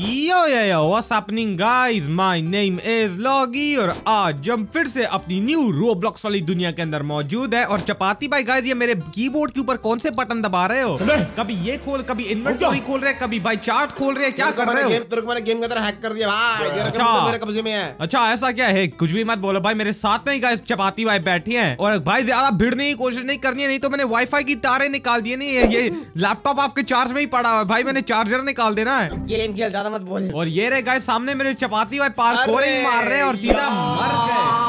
yo yo yo what's happening guys my name is लॉगी और आज हम फिर से अपनी न्यू रोब्लॉक्स वाली दुनिया के अंदर मौजूद है और चपाती भाई गाइस ये मेरे कीबोर्ड के ऊपर कौन से बटन दबा रहे हो कभी ये खोल कभी इन्वेंटरी खोल रहे कभी भाई चार्ट खोल रहे क्या कर रहे हो गेम मैंने गेम के अंदर हैक कर दिया भाई अच्छा तो मेरे कब्जे में है अच्छा ऐसा क्या है कुछ भी मत बोलो भाई मेरे साथ में गाइस चपाती भाई बैठी है और भाई ज्यादा भिड़ने की कोशिश नहीं करनी है नहीं तो मैंने फाई की तारे निकाल दिए नहीं ये लैपटॉप आपके चार्ज में ही पड़ा हुआ है भाई मैंने चार्जर निकाल देना है गेम खेल ज्यादा मत बोल और ये रहे गाइस सामने मेरे चपाती भाई पार्कोरिंग मार रहे हैं और सीधा मर गए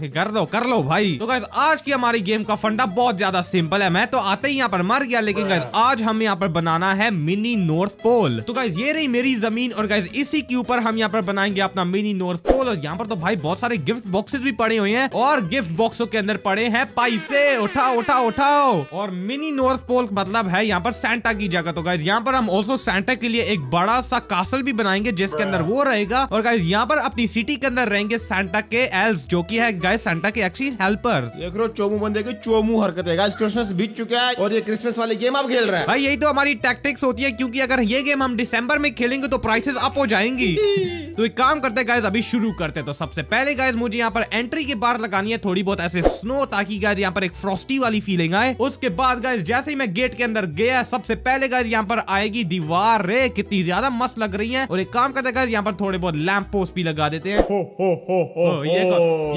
जाके कर दो कर लो भाई तो गैस आज की हमारी गेम का फंडा बहुत ज्यादा सिंपल है मैं तो आते ही यहाँ पर मर गया लेकिन गैस आज हम यहाँ पर बनाना है मिनी नॉर्थ पोल तो गैस ये रही मेरी जमीन और गैस इसी के ऊपर हम यहाँ पर बनाएंगे अपना मिनी नॉर्थ पोल और यहाँ पर तो भाई बहुत सारे गिफ्ट बॉक्सेस भी पड़े हुए हैं और गिफ्ट बॉक्सों के अंदर पड़े हैं पैसे उठाओ उठाओ उठाओ और मिनी नॉर्थ पोल मतलब है यहाँ पर सेंटा की जगह तो गैस यहाँ पर हम ऑल्सो सेंटा के लिए एक बड़ा सा कासल भी बनाएंगे जिसके अंदर वो रहेगा और गैस यहाँ पर अपनी सिटी के अंदर रहेंगे सेंटा के एल्फ जो की है गाइस सांता के एक्चुअली हेल्पर्स देख रहे हो चोमू बंदे की चोमू हरकत है गाइस क्रिसमस बीत चुका है और ये क्रिसमस वाले गेम आप खेल रहे हैं भाई यही तो हमारी टैक्टिक्स होती है क्योंकि अगर ये गेम हम दिसंबर में खेलेंगे तो प्राइसेस अप हो जाएंगी तो एक काम करते हैं गाइस अभी शुरू करते तो सबसे पहले गाइस मुझे यहाँ पर एंट्री के बार लगानी है थोड़ी बहुत ऐसे स्नो ताकि गाइस यहाँ पर एक फ्रॉस्टी वाली फीलिंग आए उसके बाद गाइस जैसे ही मैं गेट के अंदर गया सबसे पहले गाइस यहाँ पर आएगी दीवार रे कितनी ज्यादा मस्त लग रही है और एक काम करते गाइस यहाँ पर थोड़े बहुत लैंप पोस्ट भी लगा देते हैं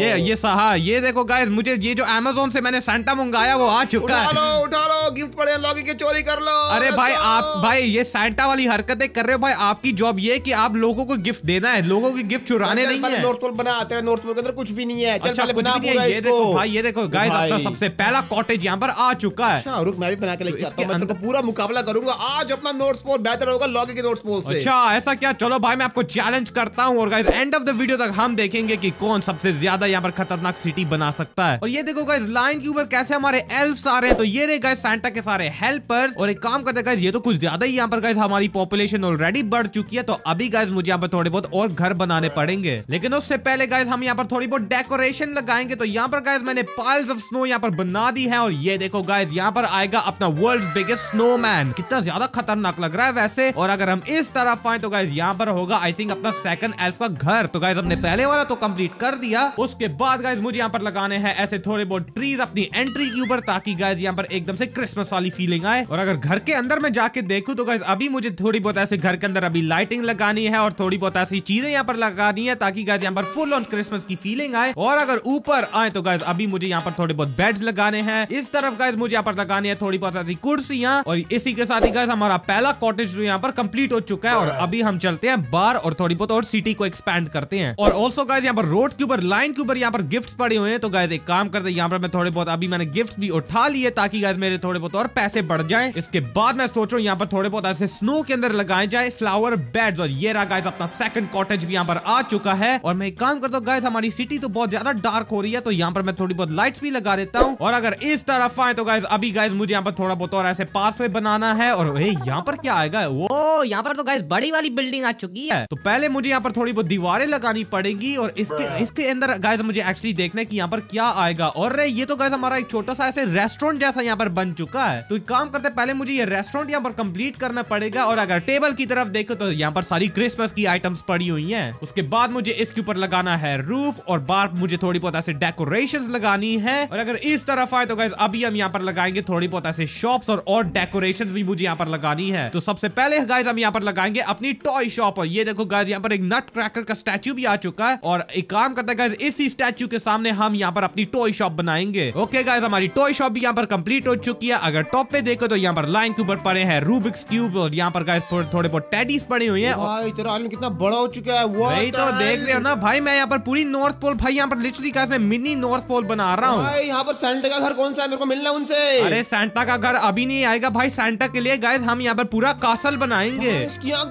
ये ये हाँ ये देखो गाइस मुझे ये जो अमेजोन से मैंने सेंटा मंगाया वो आ हाँ, चुका उठा लो उठा लो गिफ्ट पड़े लॉगी के चोरी कर लो अरे भाई आप भाई ये सेंटा वाली हरकतें कर रहे हो भाई आपकी जॉब ये कि आप लोगों को गिफ्ट देना है लोगों की गिफ्ट चुराने नहीं है नॉर्थ पोल बना तेरा नॉर्थ पोल के अंदर कुछ भी नहीं है चल अच्छा, पहले बना पूरा इसको देखो भाई ये देखो गाइस अपना सबसे पहला कॉटेज यहां पर आ चुका है अच्छा रुक मैं भी बना के लेके तो आता हूं मैं तो पूरा मुकाबला करूंगा आज अपना नॉर्थ पोल बेहतर होगा लॉगी के नॉर्थ पोल से अच्छा ऐसा क्या चलो भाई मैं आपको चैलेंज करता हूं और guys end of the video तक हम देखेंगे कि कौन सबसे ज्यादा यहां पर खतरनाक खतरनाक सिटी बना सकता है और ये देखो गाइज लाइन के ऊपर कैसे हमारे एल्फ आ रहे हैं तो ये रहे गाइज सेंटा के सारे हेल्पर्स और एक काम करते गाइज ये तो कुछ ज्यादा ही यहाँ पर गाइज हमारी पॉपुलेशन ऑलरेडी बढ़ चुकी है तो अभी गाइज मुझे यहाँ पर थोड़े बहुत और घर बनाने पड़ेंगे लेकिन उससे पहले गाइज हम यहाँ पर थोड़ी बहुत डेकोरेशन लगाएंगे तो यहाँ पर गाइज मैंने पाइल्स ऑफ स्नो यहाँ पर बना दी है और ये देखो गाइज यहाँ पर आएगा अपना वर्ल्ड बिगेस्ट स्नोमैन कितना ज्यादा खतरनाक लग रहा है वैसे और अगर हम इस तरफ आए तो गाइज यहाँ पर होगा आई थिंक अपना सेकंड एल्फ का घर तो गाइज हमने पहले वाला तो कम्प्लीट कर दिया उसके बाद गाइज मुझे यहाँ पर लगाने हैं ऐसे थोड़े बहुत ट्रीज अपनी एंट्री के ऊपर ताकि गाइज यहाँ पर एकदम से क्रिसमस वाली फीलिंग आए और अगर घर के अंदर मैं जाके देखू तो गाइज अभी मुझे थोड़ी बहुत ऐसे घर के अंदर अभी लाइटिंग लगानी है और थोड़ी बहुत ऐसी चीजें यहाँ पर लगानी है ताकि गाइज यहाँ पर फुल ऑन क्रिसमस की फीलिंग आए और अगर ऊपर आए तो गाइज अभी मुझे यहाँ पर थोड़े बहुत बेड लगाने हैं इस तरफ गाइज मुझे यहाँ पर लगानी है थोड़ी बहुत ऐसी कुर्सियां और इसी के साथ ही गाइज हमारा पहला कॉटेज यहाँ पर कम्प्लीट हो चुका है और अभी हम चलते हैं बार और थोड़ी बहुत और सिटी को एक्सपेंड करते हैं और ऑल्सो गाइज यहाँ पर रोड के ऊपर लाइन के ऊपर यहाँ पर और गिफ्ट पड़े हुए हैं तो गाइज एक काम करते यहाँ पर मैं थोड़े बहुत अभी मैंने गिफ्ट भी उठा लिए ताकि गाइज मेरे थोड़े बहुत और पैसे बढ़ जाए इसके बाद मैं सोच रहा हूँ यहाँ पर थोड़े बहुत ऐसे स्नो के अंदर लगाए जाए फ्लावर बेड्स और ये रहा गाइज अपना सेकंड कॉटेज भी यहाँ पर आ चुका है और मैं एक काम करता हूँ गाइज हमारी सिटी तो बहुत ज्यादा डार्क हो रही है तो यहाँ पर मैं थोड़ी बहुत लाइट्स भी लगा देता हूँ और अगर इस तरफ आए तो गाइज अभी गाइज मुझे यहाँ पर थोड़ा बहुत और ऐसे पास बनाना है और यहाँ पर क्या आएगा वो यहाँ पर तो गाइज बड़ी वाली बिल्डिंग आ चुकी है तो पहले मुझे यहाँ पर थोड़ी बहुत दीवारें लगानी पड़ेगी और इसके इसके अंदर गाइज मुझे एक्चुअली देखना है कि यहाँ पर क्या आएगा और रे ये तो गैस हमारा एक छोटा सा ऐसे रेस्टोरेंट जैसा यहाँ पर बन चुका है तो काम करते पहले मुझे ये रेस्टोरेंट यहाँ पर कम्प्लीट करना पड़ेगा और अगर टेबल की तरफ देखो तो यहाँ पर सारी क्रिसमस की आइटम्स पड़ी हुई है उसके बाद मुझे इसके ऊपर लगाना है रूफ और बार मुझे थोड़ी बहुत ऐसे डेकोरेशन लगानी है और अगर इस तरफ आए तो गैस अभी हम यहाँ पर लगाएंगे थोड़ी बहुत ऐसे शॉप्स और और डेकोरेशन भी मुझे यहाँ पर लगानी है तो सबसे पहले गाइस हम यहाँ पर लगाएंगे अपनी टॉय शॉप और ये देखो गाइस यहाँ पर एक नट क्रैकर का स्टैचू भी आ चुका है और एक काम करते हैं इसी स्टैचू बच्चों के सामने हम यहाँ पर अपनी टॉय शॉप बनाएंगे ओके गाइज हमारी टॉय शॉप भी यहाँ पर कंप्लीट हो चुकी है अगर टॉप पे देखो तो यहाँ पर लाइन के ऊपर पड़े हैं रूबिक्स क्यूब और यहाँ पर गाइज थोड़े बहुत टेडीज पड़े हुए हैं कितना बड़ा हो चुका है वो वही तो देख रहे हो ना भाई मैं यहाँ पर पूरी नॉर्थ पोल भाई यहाँ पर लिटरली का मिनी नॉर्थ पोल बना रहा हूँ यहाँ पर सेंटा का घर कौन सा है मेरे को मिलना उनसे अरे सेंटा का घर अभी नहीं आएगा भाई सेंटा के लिए गाइज हम यहाँ पर पूरा कासल बनाएंगे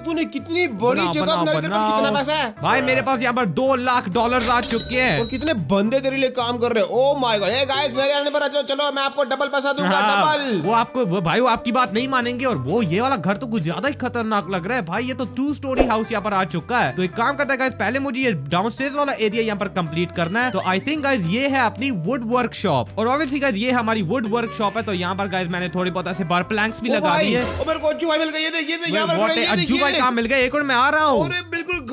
तूने कितनी बड़ी जगह कितना पैसा है भाई मेरे पास यहाँ पर दो लाख डॉलर आ चुके हैं और कितने बंदे तेरे लिए काम कर रहे ओ माय गॉड गाइस मेरे आने पर चलो मैं आपको डबल पैसा दूंगा हाँ, डबल वो आपको वो भाई वो आपकी बात नहीं मानेंगे और वो ये वाला घर तो कुछ ज्यादा ही खतरनाक लग रहा है भाई ये तो टू स्टोरी हाउस यहाँ पर आ चुका है तो एक काम करता है गाइस पहले मुझे ये डाउन वाला एरिया यहाँ पर कम्प्लीट करना है तो आई थिंक गाइज ये है अपनी वुड वर्कशॉप और ऑब्वियसली गाइज ये हमारी वुड वर्कशॉप है तो यहाँ पर गाइज मैंने थोड़ी बहुत ऐसे बार प्लैंक्स भी oh लगा दी है oh भाई मिल एक और मैं आ रहा हूँ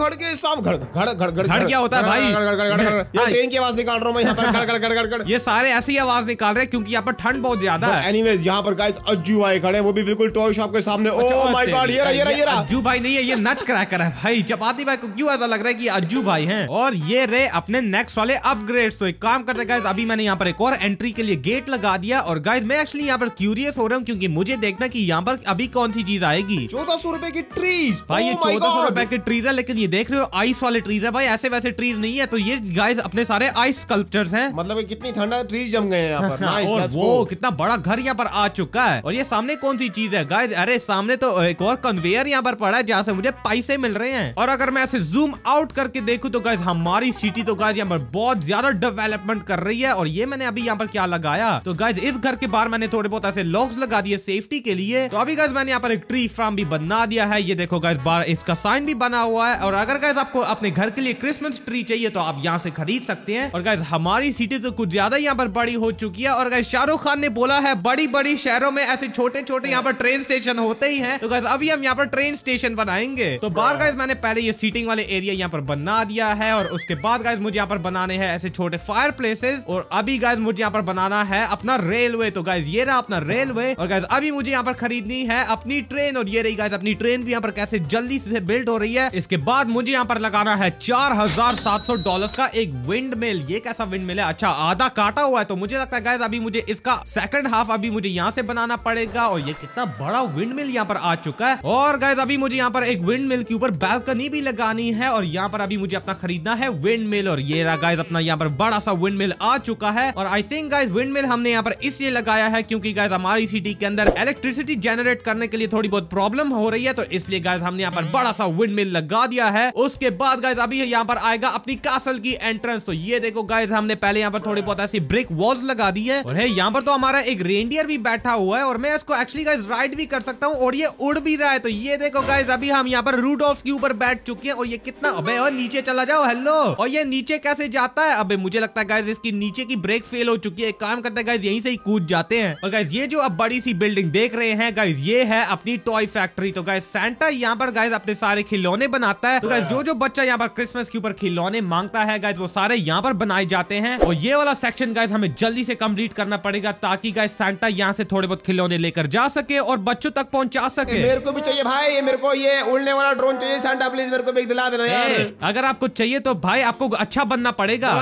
घड़ के साहब घड़ घड़ घड़ घड़ घड़ क्या होता है भाई ट्रेन की आवाज निकाल रहा हूँ मैं यहाँ पर घड़ घड़ घड़ घड़ ये सारे ऐसी आवाज निकाल रहे हैं क्योंकि यहाँ पर ठंड बहुत ज्यादा है एनीवेज यहाँ पर गाइस अज्जू भाई खड़े वो भी बिल्कुल टॉय शॉप के सामने ओ माय गॉड ये रहा ये रहा ये रहा अज्जू भाई नहीं है ये नट क्रैकर है भाई चपाती भाई को क्यों ऐसा लग रहा है की अज्जू भाई है और ये रहे अपने नेक्स्ट वाले अपग्रेड तो एक काम करते गाइस अभी मैंने यहाँ पर एक और एंट्री के लिए गेट लगा दिया और गाइस मैं एक्चुअली यहाँ पर क्यूरियस हो रहा हूँ क्योंकि मुझे देखना की यहाँ पर अभी कौन सी चीज आएगी चौदह सौ रुपए की ट्रीज भाई ये चौदह सौ रुपए की ट्रीज है लेकिन ये देख रहे हो आइस वाले ट्रीज है भाई ऐसे वैसे ट्रीज नहीं है तो ये गाइस अपने सारे आइस स्कल्पचर हैं मतलब कितनी ठंडा ट्रीज जम गए हैं पर हाँ, और वो कितना बड़ा घर यहाँ पर आ चुका है और ये सामने कौन सी चीज है गाइस अरे सामने तो एक और कन्वेयर यहाँ पर पड़ा है जहाँ से मुझे पैसे मिल रहे हैं और अगर मैं ऐसे जूम आउट करके देखू तो गाइज हमारी सिटी तो गाइज यहाँ पर बहुत ज्यादा डेवलपमेंट कर रही है और ये मैंने अभी यहाँ पर क्या लगाया तो गाइज इस घर के बाहर मैंने थोड़े बहुत ऐसे लॉक्स लगा दिए सेफ्टी के लिए तो अभी गाइज मैंने यहाँ पर एक ट्री फार्म भी बना दिया है ये देखो गाइज बार इसका साइन भी बना हुआ है और अगर गैस आपको अपने घर के लिए क्रिसमस ट्री चाहिए तो आप यहाँ से खरीद सकते हैं और गैस हमारी सिटी तो कुछ ज्यादा यहाँ पर बड़ी हो चुकी है और गैस शाहरुख खान ने बोला है बड़ी बड़ी शहरों में ऐसे छोटे छोटे यहाँ पर ट्रेन स्टेशन होते ही है तो गैस अभी हम यहाँ पर ट्रेन स्टेशन बनाएंगे तो बार गैस मैंने पहले ये सीटिंग वाले एरिया यहाँ पर बना दिया है और उसके बाद गैस मुझे यहाँ पर बनाने हैं ऐसे छोटे फायर प्लेसेस और अभी गैस मुझे यहाँ पर बनाना है अपना रेलवे तो गैस ये रहा अपना रेलवे और गैस अभी मुझे यहाँ पर खरीदनी है अपनी ट्रेन और ये रही गैस अपनी ट्रेन भी यहाँ पर कैसे जल्दी से बिल्ड हो रही है इसके बाद बाद मुझे यहाँ पर लगाना है चार हजार सात सौ डॉलर का एक विंड मिल ये कैसा विंड मिल है अच्छा आधा काटा हुआ है तो मुझे लगता है गाइज अभी मुझे इसका सेकंड हाफ अभी मुझे यहाँ से बनाना पड़ेगा और ये कितना बड़ा विंड मिल यहाँ पर आ चुका है और गैस अभी मुझे यहाँ पर एक विंड मिल के ऊपर बैल्कनी भी लगानी है और यहाँ पर अभी मुझे अपना खरीदना है विंड मिल और ये रहा अपना यहाँ पर बड़ा सा विंड मिल आ चुका है और I think guys windmill हमने यहाँ पर इसलिए लगाया है क्योंकि गाइज हमारी सिटी के अंदर इलेक्ट्रिसिटी जनरेट करने के लिए थोड़ी बहुत प्रॉब्लम हो रही है तो इसलिए गाइज हमने यहाँ पर बड़ा सा विंड मिल लगा दिया है उसके बाद गाइज अभी यहाँ पर आएगा अपनी कासल की एंट्रेंस तो ये देखो गाइज हमने पहले यहाँ पर थोड़ी बहुत ऐसी ब्रिक वॉल्स लगा दी है और यहाँ पर तो हमारा एक रेंडियर भी बैठा हुआ है और मैं इसको एक्चुअली गाइज राइड भी कर सकता हूँ और ये उड़ भी रहा है तो ये देखो गाइज अभी हम यहाँ पर रूड ऑफ के ऊपर बैठ चुके हैं और ये कितना अब नीचे चला जाओ हेलो और ये नीचे कैसे जाता है अबे मुझे लगता है गाइज इसकी नीचे की ब्रेक फेल हो चुकी है काम करते हैं गाइज यहीं से ही कूद जाते हैं और गाइज ये जो अब बड़ी सी बिल्डिंग देख रहे हैं गाइज ये है अपनी टॉय फैक्ट्री तो गाइज सेंटर यहाँ पर गाइज अपने सारे खिलौने बनाता है तो गाइज जो जो बच्चा यहाँ पर क्रिसमस के ऊपर खिलौने मांगता है गाइज वो सारे यहाँ पर बनाए जाते हैं और ये वाला सेक्शन गाइज हमें जल्दी से कम्प्लीट करना पड़ेगा ताकि गाइज सेंटा यहाँ से थोड़े बहुत खिलौने लेकर जा सके और बच्चों तक पहुँचा सके मेरे को भी चाहिए भाई ये मेरे को ये उड़ने वाला ड्रोन चाहिए सेंटा प्लीज मेरे को भी दिला देना अगर आपको चाहिए तो भाई आपको अच्छा बनना पड़ेगा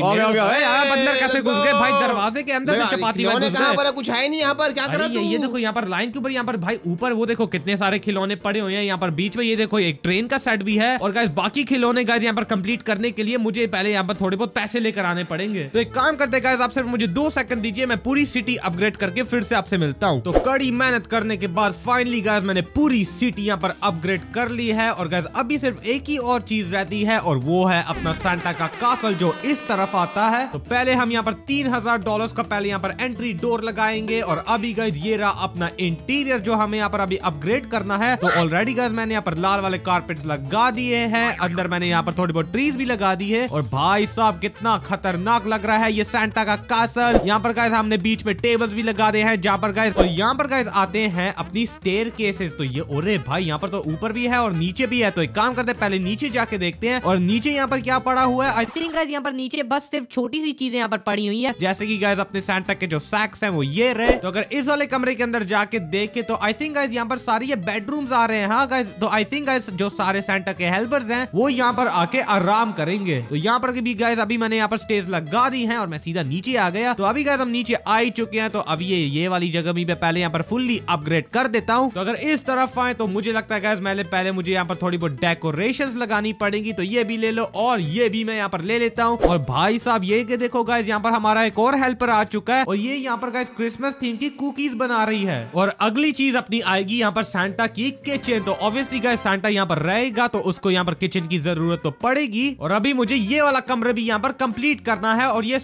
कैसे घुस गए भाई दरवाजे के अंदर चपाती कुछ है नहीं यहाँ पर क्या कर रहा ये देखो यहाँ पर लाइन के ऊपर यहाँ पर भाई ऊपर वो देखो कितने सारे खिलौने पड़े हुए हैं यहाँ पर बीच में ये देखो एक ट्रेन का पैड भी है और गाइज बाकी खिलौने गाइज यहाँ पर कंप्लीट करने के लिए मुझे पहले यहाँ पर थोड़े बहुत पैसे लेकर आने पड़ेंगे तो एक काम करते गाइज आप सिर्फ मुझे दो सेकंड दीजिए मैं पूरी सिटी अपग्रेड करके फिर से आपसे मिलता हूँ तो कड़ी मेहनत करने के बाद फाइनली गाइज मैंने पूरी सिटी यहाँ पर अपग्रेड कर ली है और गाइज अभी सिर्फ एक ही और चीज रहती है और वो है अपना सांता का कासल जो इस तरफ आता है तो पहले हम यहाँ पर तीन हजार डॉलर का पहले यहाँ पर एंट्री डोर लगाएंगे और अभी गाइज ये रहा अपना इंटीरियर जो हमें यहाँ पर अभी अपग्रेड करना है तो ऑलरेडी गाइज मैंने यहाँ पर लाल वाले कारपेट लग लगा दिए हैं अंदर मैंने यहाँ पर थोड़ी बहुत ट्रीज भी लगा दी है और भाई साहब कितना खतरनाक लग रहा है ये सेंटा का कासल यहाँ पर गाय हमने बीच में टेबल्स भी लगा दे हैं जहाँ पर गाय और यहाँ पर गाय आते हैं अपनी स्टेर केसेस तो ये ओरे भाई यहाँ पर तो ऊपर भी है और नीचे भी है तो एक काम करते हैं पहले नीचे जाके देखते हैं और नीचे यहाँ पर क्या पड़ा हुआ है आई थिंक गाइस यहाँ पर नीचे बस सिर्फ छोटी सी चीजें यहाँ पर पड़ी हुई है जैसे की गाय अपने सेंटा के जो सैक्स है वो ये रहे तो अगर इस वाले कमरे के अंदर जाके देखे तो आई थिंक गाइज यहाँ पर सारी ये बेडरूम्स आ रहे हैं हाँ गाइज तो आई थिंक गाइज जो सारे सेंटा के हेल्पर्स हैं वो यहाँ पर आके आराम करेंगे तो यहाँ पर भी गैस अभी मैंने यहाँ पर स्टेज लगा दी है और मैं सीधा नीचे आ गया तो अभी गैस हम नीचे आ ही चुके हैं तो अभी ये ये वाली जगह भी मैं पहले यहाँ पर फुल्ली अपग्रेड कर देता हूँ तो अगर इस तरफ आए तो मुझे लगता है गैस मैंने पहले मुझे यहाँ पर थोड़ी बहुत डेकोरेशन लगानी पड़ेगी तो ये भी ले लो और ये भी मैं यहाँ पर ले लेता हूँ और भाई साहब ये के देखो गैस यहाँ पर हमारा एक और हेल्पर आ चुका है और ये यहाँ पर गैस क्रिसमस थीम की कुकीज बना रही है और अगली चीज अपनी आएगी यहाँ पर सेंटा की किचन तो ऑब्वियसली गैस सेंटा यहाँ पर रहेगा करेगा तो उसको यहाँ पर किचन की जरूरत तो पड़ेगी और अभी मुझे ये वाला कमरे भी यहाँ पर कंप्लीट करना है और ये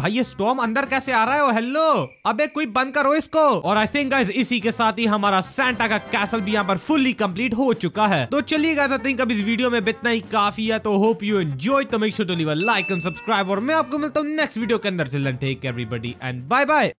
भाई ये स्टोम अंदर कैसे आ रहा है हेलो अबे कोई बंद करो इसको और आई थिंक इसी के साथ ही हमारा सेंटा का कैसल भी यहाँ पर फुल्ली कम्प्लीट हो चुका है तो चलिए गाइज आई थिंक अब इस वीडियो में इतना ही काफी है तो होप यू एंजॉय तो make sure to leave a like and subscribe और मैं आपको मिलता हूँ नेक्स्ट वीडियो के अंदर take everybody and bye bye